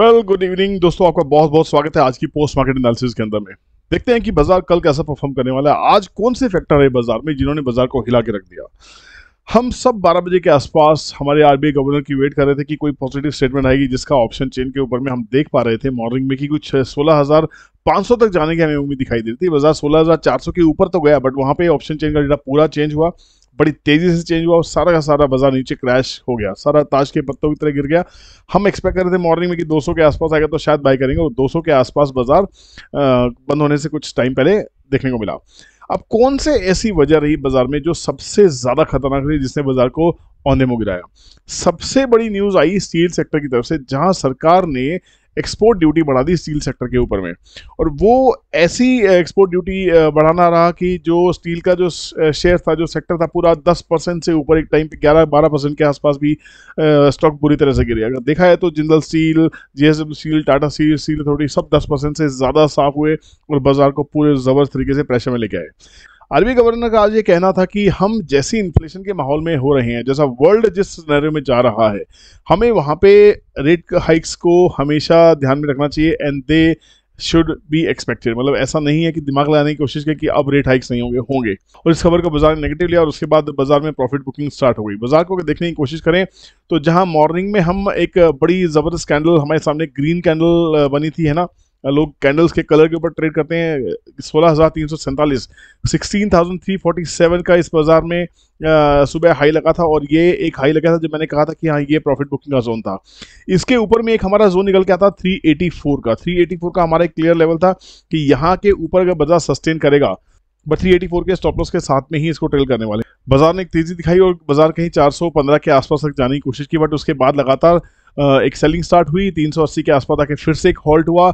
well good evening दोस्तों आपका बहुत बहुत स्वागत है आज की पोस्ट मार्केट एनालिसिस के अंदर में देखते हैं कि बाजार कल कैसा परफॉर्म करने वाला है आज कौन से फैक्टर है बाजार में जिन्होंने बाजार को हिला के रख दिया हम सब 12 बजे के आसपास हमारे आरबीआई गवर्नर की वेट कर रहे थे कि कोई पॉजिटिव स्टेटमेंट आएगी जिसका ऑप्शन चेन के ऊपर में हम देख पा रहे थे मॉर्निंग में कि कुछ सोलह हजार सौ तक जाने की हमें उम्मीद दिखाई दे रही थी बाजार सौ के ऊपर तो गया बट वहां पे ऑप्शन चेन का डेटा पूरा चेंज हुआ बड़ी तेज़ी से चेंज हुआ और सारा का सारा बाजार नीचे क्रैश हो गया सारा ताश के पत्तों की तरह गिर गया हम एक्सपेक्ट कर रहे थे मॉर्निंग में कि 200 के आसपास आएगा तो शायद बाय करेंगे और 200 के आसपास बाजार बंद होने से कुछ टाइम पहले देखने को मिला अब कौन से ऐसी वजह रही बाजार में जो सबसे ज़्यादा खतरनाक रही जिसने बाजार को औंधे में गिराया सबसे बड़ी न्यूज़ आई स्टील सेक्टर की तरफ से जहां सरकार ने एक्सपोर्ट ड्यूटी बढ़ा दी स्टील सेक्टर के ऊपर में और वो ऐसी एक्सपोर्ट ड्यूटी बढ़ाना रहा कि जो स्टील का जो शेयर था जो सेक्टर था पूरा दस परसेंट से ऊपर एक टाइम पे ग्यारह बारह परसेंट के आसपास भी स्टॉक पूरी तरह से गिरे अगर देखा है तो Jindal steel G steel Tata steel steel authority सब दस परसेंट से ज़्यादा साफ हुए और बाजार को पूरे ज़बरदस्त तरीके से प्रेशर में लेके आए आरबी गवर्नर का आज ये कहना था कि हम जैसी इन्फ्लेशन के माहौल में हो रहे हैं जैसा वर्ल्ड जिस सिनेरियो में जा रहा है हमें वहाँ पे रेट हाइक्स को हमेशा ध्यान में रखना चाहिए and they should be expected मतलब ऐसा नहीं है कि दिमाग लगाने की कोशिश करें कि अब रेट हाइक्स नहीं होंगे होंगे और इस खबर को बाजार ने नेगेटिव लिया और उसके बाद बाजार में प्रॉफिट बुकिंग स्टार्ट हो गई बाजार को अगर देखने की कोशिश करें तो जहाँ मॉर्निंग में हम एक बड़ी ज़बरदस्त कैंडल हमारे सामने ग्रीन कैंडल बनी थी है ना लोग कैंडल्स के कलर के ऊपर ट्रेड करते हैं सोलह हज़ार तीन सौ सैंतालीस sixteen thousand three forty seven का इस बाज़ार में सुबह हाई लगा था और ये एक हाई लगा था जो मैंने कहा था कि हाँ ये प्रॉफिट बुकिंग का जोन था इसके ऊपर में एक हमारा जोन निकल के आता थ्री एटी फोर का थ्री एटी फोर का हमारा एक क्लियर लेवल था कि यहाँ के ऊपर अगर बाजार सस्टेन करेगा बट थ्री एटी फोर के स्टॉप लॉस के साथ में ही इसको ट्रेल करने वाले बाजार ने एक तेजी दिखाई और बाजार कहीं 415 के आसपास तक जाने की कोशिश की बट उसके बाद लगातार एक सेलिंग स्टार्ट हुई अस्सी के आसपास आके फिर से एक हॉल्ट हुआ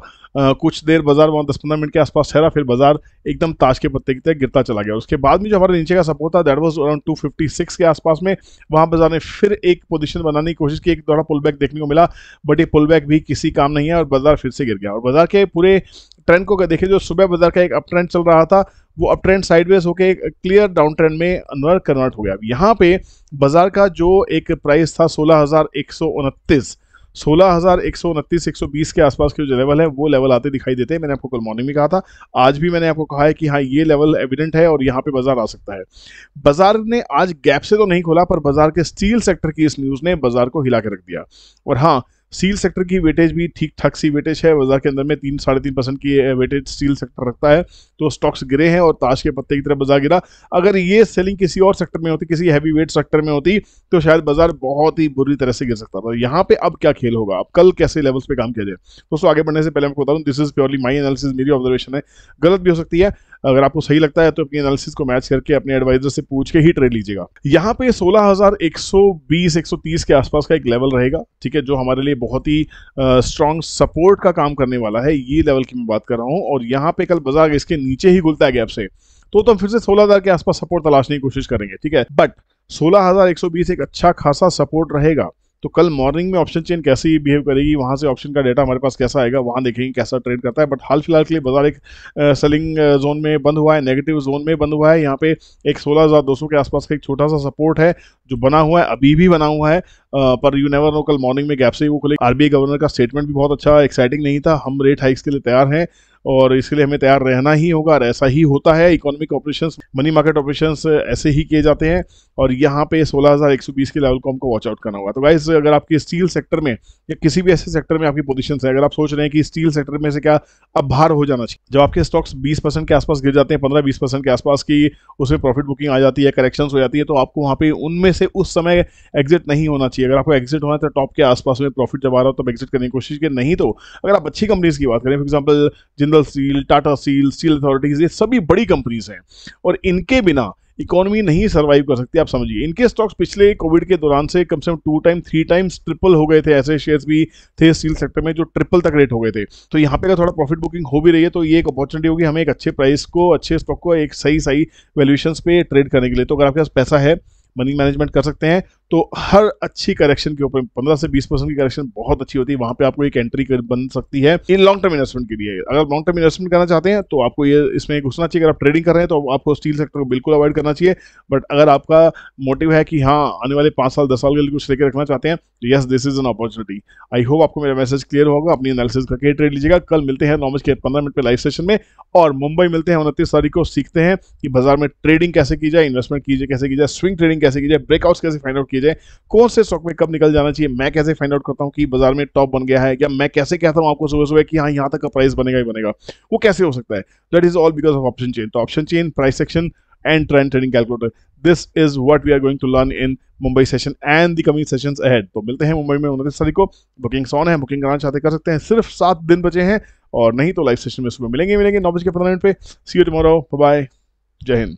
कुछ देर बाजार वहाँ दस पंद्रह मिनट के आसपास ठहरा फिर बाजार एकदम ताश के पत्ते की तरह गिरता चला गया उसके बाद में जो हमारे नीचे का सपोर्ट था दैट वाज अराउंड सिक्स के आसपास में वहाँ बाजार ने फिर एक पोजीशन बनाने की कोशिश की एक थोड़ा पुल देखने को मिला बट ये पुल भी किसी काम नहीं है और बाजार फिर से गिर गया और बाजार के पूरे ट्रेंड को देखें जो सुबह बाजार का एक अप ट्रेंड चल रहा था वो अप ट्रेंड साइडवेज होकर एक क्लियर डाउन ट्रेंड में अंदर कन्वर्ट हो गया यहाँ पे बाजार का जो एक प्राइस था सोलह हज़ार एक सौ उनतीस सोलह हज़ार एक सौ उनतीस एक सौ बीस के आसपास के जो लेवल है वो लेवल आते दिखाई देते हैं मैंने आपको कल मॉर्निंग में कहा था आज भी मैंने आपको कहा है कि हाँ ये लेवल एविडेंट है और यहाँ पे बाजार आ सकता है बाजार ने आज गैप से तो नहीं खोला पर बाजार के स्टील सेक्टर की इस न्यूज़ ने बाजार को हिला के रख दिया और हाँ स्टील सेक्टर की वेटेज भी ठीक ठाक सी वेटेज है बाजार के अंदर में तीन साढ़े तीन परसेंट की वेटेज स्टील सेक्टर रखता है तो स्टॉक्स गिरे हैं और ताश के पत्ते की तरफ बाजार गिरा अगर ये सेलिंग किसी और सेक्टर में होती किसी हैवी वेट सेक्टर में होती तो शायद बाजार बहुत ही बुरी तरह से गिर सकता था यहाँ पे अब क्या खेल होगा अब कल कैसे लेवल्स पे काम किया जाए दोस्तों आगे बढ़ने से पहले मैं बता दूँ this is purely my analysis मेरी ऑब्जर्वेशन है गलत भी हो सकती है अगर आपको सही लगता है तो अपनी एनालिसिस को मैच करके अपने एडवाइजर से पूछ के ही ट्रेड लीजिएगा यहाँ पे 16120 130 के आसपास का एक लेवल रहेगा ठीक है जो हमारे लिए बहुत ही स्ट्रॉन्ग सपोर्ट का काम करने वाला है ये लेवल की मैं बात कर रहा हूँ और यहाँ पे कल बाजार इसके नीचे ही गुलता है गैप से तो तो फिर से सोलह के आसपास सपोर्ट तलाशने की कोशिश करेंगे ठीक है बट सोलह एक अच्छा खासा सपोर्ट रहेगा तो कल मॉर्निंग में ऑप्शन चेन कैसे बिहेव करेगी वहाँ से ऑप्शन का डाटा हमारे पास कैसा आएगा वहाँ देखेंगे कैसा ट्रेड करता है बट हाल फिलहाल के लिए बाजार एक सेलिंग जोन में बंद हुआ है नेगेटिव जोन में बंद हुआ है यहाँ पे एक सोलह के आसपास का एक छोटा सा सपोर्ट है जो बना हुआ है अभी भी बना हुआ है पर यू नेवर नो कल मॉर्निंग में गैप से ही वो खुले आरबीआई गवर्नर का स्टेटमेंट भी बहुत अच्छा एक्साइटिंग नहीं था हम रेट हाइक्स के लिए तैयार हैं और इसके लिए हमें तैयार रहना ही होगा और ऐसा ही होता है economic operation money market operation ऐसे ही किए जाते हैं और यहाँ पे 16,120 के लेवल को हमको वॉच आउट करना होगा तो वाइज अगर आपके स्टील सेक्टर में या किसी भी ऐसे सेक्टर में आपकी पोजिशन है अगर आप सोच रहे हैं कि स्टील सेक्टर में से क्या अब बाहर हो जाना चाहिए जब आपके स्टॉक्स 20 परसेंट के आसपास गिर जाते हैं 15-20 परसेंट के आसपास की उसमें प्रॉफिट बुकिंग आ जाती है करेक्शंस हो जाती है तो आपको वहाँ पे उनमें से उस समय एग्जिट नहीं होना चाहिए अगर आपको एग्जिट होना है तो टॉप के आसपास में प्रॉफिट जब आ रहा हो तब एग्जिट करने की कोशिश की नहीं तो अगर आप अच्छी कंपनीज की बात करें for example Jindal steel Tata steel steel authorities ये सभी बड़ी कंपनीज हैं और इनके बिना इकोनॉमी नहीं सर्वाइव कर सकती आप समझिए इनके स्टॉक्स पिछले कोविड के दौरान से कम से कम two time three times triple हो गए थे ऐसे शेयर्स भी थे स्टील सेक्टर में जो ट्रिपल तक रेट हो गए थे तो यहाँ पे अगर थोड़ा प्रॉफिट बुकिंग हो भी रही है तो ये एक अपॉर्चुनिटी होगी हमें एक अच्छे प्राइस को अच्छे स्टॉक को एक सही सही वैल्यूशन पे ट्रेड करने के लिए तो अगर आपके पास पैसा है मनी मैनेजमेंट कर सकते हैं तो हर अच्छी करेक्शन के ऊपर 15 से 20 परसेंट की करेक्शन बहुत अच्छी होती है वहां पे आपको एक एंट्री बन सकती है इन लॉन्ग टर्म इन्वेस्टमेंट के लिए अगर लॉन्ग टर्म इन्वेस्टमेंट करना चाहते हैं तो आपको ये इसमें घुसना चाहिए अगर आप ट्रेडिंग कर रहे हैं तो आपको स्टील सेक्टर को बिल्कुल अवॉइड करना चाहिए बट अगर आपका मोटिव है कि हाँ आने वाले पांच साल दस साल के लिए कुछ लेकर रखना चाहते हैं तो yes this is an opportunity I hope आपको मेरा मैसेज क्लियर होगा अपनी एनालिसिस करके ट्रेड लीजिएगा कल मिलते हैं नॉमज के पंद्रह मिनट पर लाइव सेशन में और मुंबई मिलते हैं उनतीस तारीख को सीखते हैं कि बाजार में ट्रेडिंग कैसे की जाए इन्वेस्टमेंट कीजिए कैसे की जाए स्विंग ट्रेडिंग कैसे की जाए ब्रेकआउट कैसे फाइंड आउट किए जाए कौन से स्टॉक में कब निकल जाना चाहिए मैं कैसे फाइंड आउट करता हूँ कि बाजार में टॉप बन गया है या मैं कैसे कहता हूँ आपको सुबह सुबह कि हाँ यहाँ तक का प्राइस बनेगा ही बनेगा वो कैसे हो सकता है that is all because of option chain तो option chain price section and trend trading calculator this is what we are going to learn in Mumbai session and the coming session ahead तो मिलते हैं मुंबई में उनतीस तारीख को बुकिंग ऑन है booking कराना चाहते कर सकते हैं सिर्फ सात दिन बचे हैं और नहीं तो लाइव सेशन में सुबह मिलेंगे मिलेंगे नौ बजे के पंद्रह मिनट पे सी यू टुमारो बाय जय हिंद